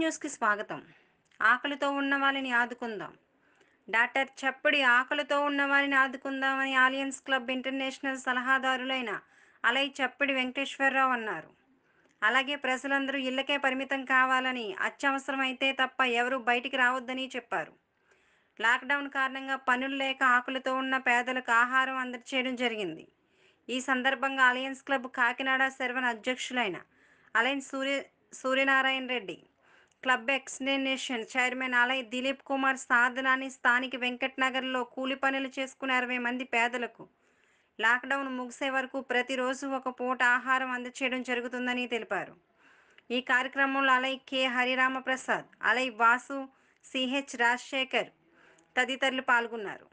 న్యూస్కి స్వాగతం ఆకలితో ఉన్న వాళ్ళని ఆదుకుందాం డాక్టర్ చప్పడి ఆకలితో ఉన్న వారిని ఆదుకుందామని ఆలియన్స్ క్లబ్ ఇంటర్నేషనల్ సలహాదారులైన అలై చప్పడి వెంకటేశ్వరరావు అన్నారు అలాగే ప్రజలందరూ ఇళ్లకే పరిమితం కావాలని అత్యవసరమైతే తప్ప ఎవరూ బయటికి రావద్దని చెప్పారు లాక్డౌన్ కారణంగా పనులు లేక ఆకలితో ఉన్న పేదలకు ఆహారం అందచేయడం జరిగింది ఈ సందర్భంగా అలయన్స్ క్లబ్ కాకినాడ శర్వన్ అధ్యక్షులైన అలయన్స్ సూర్య సూర్యనారాయణ రెడ్డి క్లబ్ ఎక్స్డెనేషన్ చైర్మన్ ఆలయ్ దిలీప్ కుమార్ సాధనాన్ని స్థానిక వెంకట్నగర్లో కూలి పనులు చేసుకున్న అరవై మంది పేదలకు లాక్డౌన్ ముగిసే వరకు ప్రతిరోజు ఒక పూట ఆహారం అందచేయడం జరుగుతుందని తెలిపారు ఈ కార్యక్రమంలో అలై కె హరిరామప్రసాద్ అలై వాసు సిహెచ్ రాజశేఖర్ తదితరులు పాల్గొన్నారు